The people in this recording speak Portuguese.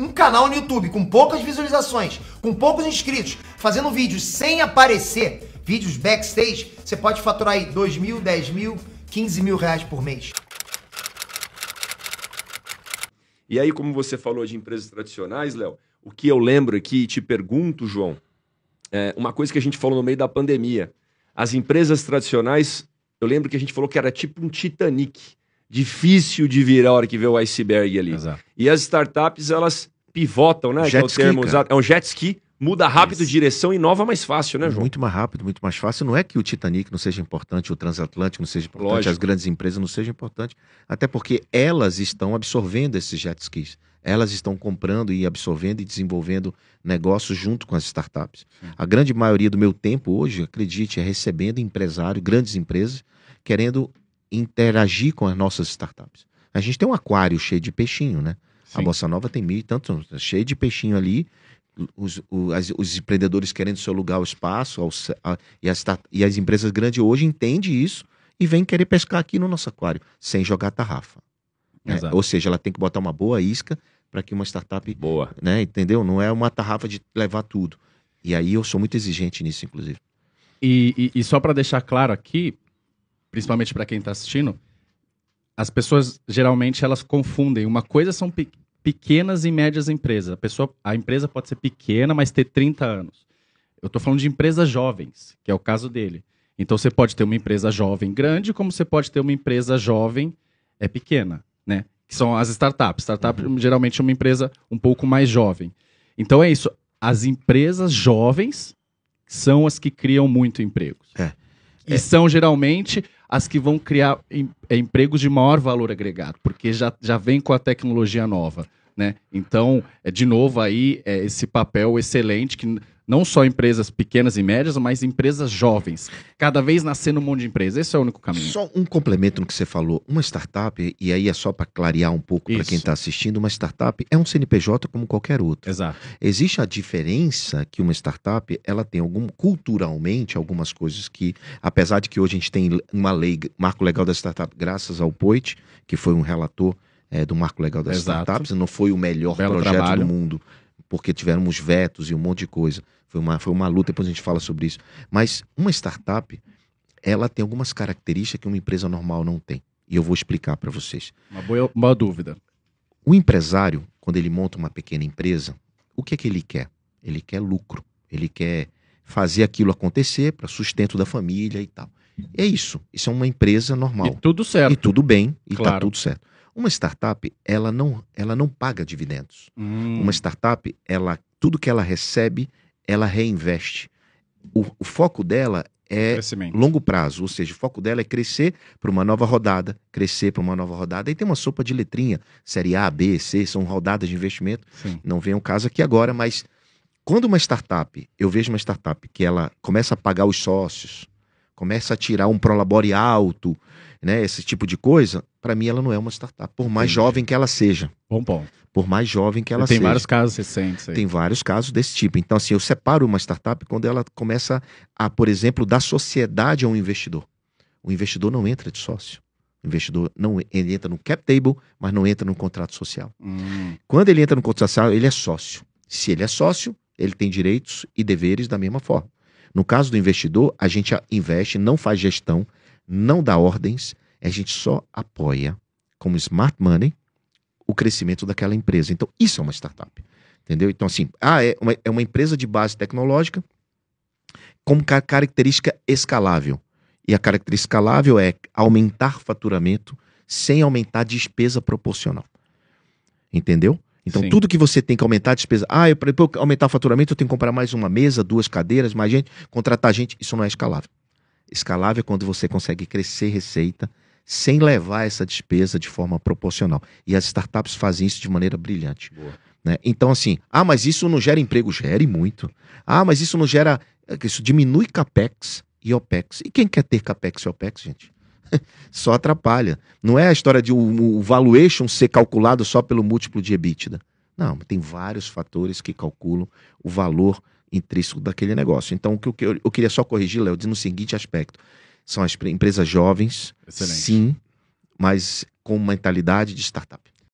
um canal no YouTube com poucas visualizações, com poucos inscritos, fazendo vídeos sem aparecer, vídeos backstage, você pode faturar aí 2 mil, 10 mil, 15 mil reais por mês. E aí, como você falou de empresas tradicionais, Léo, o que eu lembro aqui e te pergunto, João, é uma coisa que a gente falou no meio da pandemia. As empresas tradicionais, eu lembro que a gente falou que era tipo um Titanic difícil de virar a hora que vê o iceberg ali. Exato. E as startups, elas pivotam, né? Jet é o ski, usado. É um jet ski, muda rápido Isso. direção e inova mais fácil, né, João? Muito mais rápido, muito mais fácil. Não é que o Titanic não seja importante, o transatlântico não seja importante, Lógico. as grandes empresas não sejam importantes, até porque elas estão absorvendo esses jet skis. Elas estão comprando e absorvendo e desenvolvendo negócios junto com as startups. Sim. A grande maioria do meu tempo hoje, acredite, é recebendo empresário, grandes empresas, querendo interagir com as nossas startups. A gente tem um aquário cheio de peixinho, né? Sim. A Bossa Nova tem mil e tantos, cheio de peixinho ali. Os, os, os empreendedores querendo seu lugar, o espaço, aos, a, e, as, e as empresas grandes hoje entendem isso e vêm querer pescar aqui no nosso aquário, sem jogar tarrafa. Né? Ou seja, ela tem que botar uma boa isca para que uma startup. Boa. Né? Entendeu? Não é uma tarrafa de levar tudo. E aí eu sou muito exigente nisso, inclusive. E, e, e só para deixar claro aqui, principalmente para quem está assistindo, as pessoas geralmente elas confundem. Uma coisa são pe pequenas e médias empresas. A, pessoa, a empresa pode ser pequena, mas ter 30 anos. Eu estou falando de empresas jovens, que é o caso dele. Então você pode ter uma empresa jovem grande, como você pode ter uma empresa jovem é pequena, né? Que são as startups. Startup uhum. geralmente é uma empresa um pouco mais jovem. Então é isso. As empresas jovens são as que criam muito empregos. É. E é. são geralmente as que vão criar em, é, empregos de maior valor agregado, porque já, já vem com a tecnologia nova. Né? Então, é, de novo, aí é esse papel excelente que não só empresas pequenas e médias, mas empresas jovens. Cada vez nascendo um monte de empresa. Esse é o único caminho. Só um complemento no que você falou. Uma startup, e aí é só para clarear um pouco para quem está assistindo, uma startup é um CNPJ como qualquer outro. Exato. Existe a diferença que uma startup, ela tem algum culturalmente algumas coisas que, apesar de que hoje a gente tem uma lei, marco legal da startup, graças ao Poit, que foi um relator é, do Marco Legal das Exato. Startups, não foi o melhor Belo projeto trabalho. do mundo, porque tiveram vetos e um monte de coisa. Foi uma, foi uma luta, depois a gente fala sobre isso. Mas uma startup, ela tem algumas características que uma empresa normal não tem. E eu vou explicar para vocês. Uma boa uma dúvida. O empresário, quando ele monta uma pequena empresa, o que é que ele quer? Ele quer lucro. Ele quer fazer aquilo acontecer para sustento da família e tal. E é isso. Isso é uma empresa normal. E tudo certo. E tudo bem, e tá claro. tá tudo certo. Uma startup, ela não, ela não paga dividendos. Hum. Uma startup, ela tudo que ela recebe, ela reinveste. O, o foco dela é longo prazo, ou seja, o foco dela é crescer para uma nova rodada, crescer para uma nova rodada. E tem uma sopa de letrinha, série A, B, C, são rodadas de investimento. Sim. Não vem um caso aqui agora, mas quando uma startup, eu vejo uma startup que ela começa a pagar os sócios, começa a tirar um prolabore alto, né, esse tipo de coisa, para mim ela não é uma startup, por mais Entendi. jovem que ela seja. Bom bom. Por mais jovem que ela tem seja. Tem vários casos recentes aí. Tem vários casos desse tipo. Então, assim, eu separo uma startup quando ela começa a, por exemplo, dar sociedade a um investidor. O investidor não entra de sócio. O investidor não ele entra no cap table, mas não entra no contrato social. Hum. Quando ele entra no contrato social, ele é sócio. Se ele é sócio, ele tem direitos e deveres da mesma forma. No caso do investidor, a gente investe, não faz gestão, não dá ordens, a gente só apoia como smart money o crescimento daquela empresa. Então, isso é uma startup. Entendeu? Então, assim, ah, é, uma, é uma empresa de base tecnológica com característica escalável. E a característica escalável é aumentar faturamento sem aumentar despesa proporcional. Entendeu? Então, Sim. tudo que você tem que aumentar a despesa. Ah, para aumentar o faturamento, eu tenho que comprar mais uma mesa, duas cadeiras, mais gente, contratar gente. Isso não é escalável. Escalável é quando você consegue crescer receita sem levar essa despesa de forma proporcional. E as startups fazem isso de maneira brilhante. Né? Então, assim, ah, mas isso não gera emprego? Gere muito. Ah, mas isso não gera. É isso diminui capex e opex. E quem quer ter capex e opex, gente? só atrapalha. Não é a história de o, o valuation ser calculado só pelo múltiplo de EBITDA. Não, tem vários fatores que calculam o valor intrínseco daquele negócio. Então, o que eu, eu queria só corrigir, Léo, diz no seguinte aspecto: são as empresas jovens, Excelente. sim, mas com mentalidade de startup.